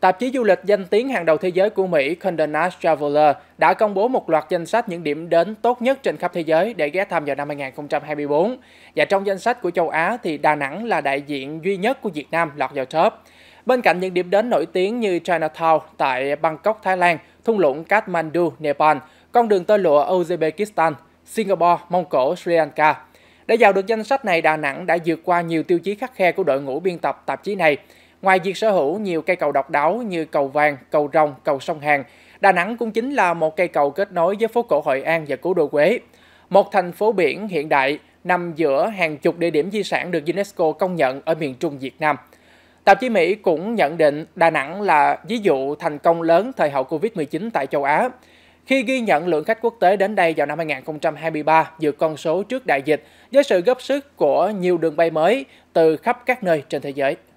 Tạp chí du lịch danh tiếng hàng đầu thế giới của Mỹ Condé Nast Traveler đã công bố một loạt danh sách những điểm đến tốt nhất trên khắp thế giới để ghé thăm vào năm 2024. Và trong danh sách của châu Á thì Đà Nẵng là đại diện duy nhất của Việt Nam lọt vào top. Bên cạnh những điểm đến nổi tiếng như Chinatown tại Bangkok, Thái Lan, thung lũng Kathmandu, Nepal, con đường tơ lụa Uzbekistan, Singapore, Mông Cổ, Sri Lanka. Để vào được danh sách này, Đà Nẵng đã vượt qua nhiều tiêu chí khắc khe của đội ngũ biên tập tạp chí này Ngoài việc sở hữu nhiều cây cầu độc đáo như cầu Vàng, cầu Rồng, cầu Sông Hàn, Đà Nẵng cũng chính là một cây cầu kết nối với phố cổ Hội An và cố đô Huế. Một thành phố biển hiện đại nằm giữa hàng chục địa điểm di sản được UNESCO công nhận ở miền Trung Việt Nam. Tạp chí Mỹ cũng nhận định Đà Nẵng là ví dụ thành công lớn thời hậu Covid-19 tại châu Á. Khi ghi nhận lượng khách quốc tế đến đây vào năm 2023 vượt con số trước đại dịch với sự góp sức của nhiều đường bay mới từ khắp các nơi trên thế giới.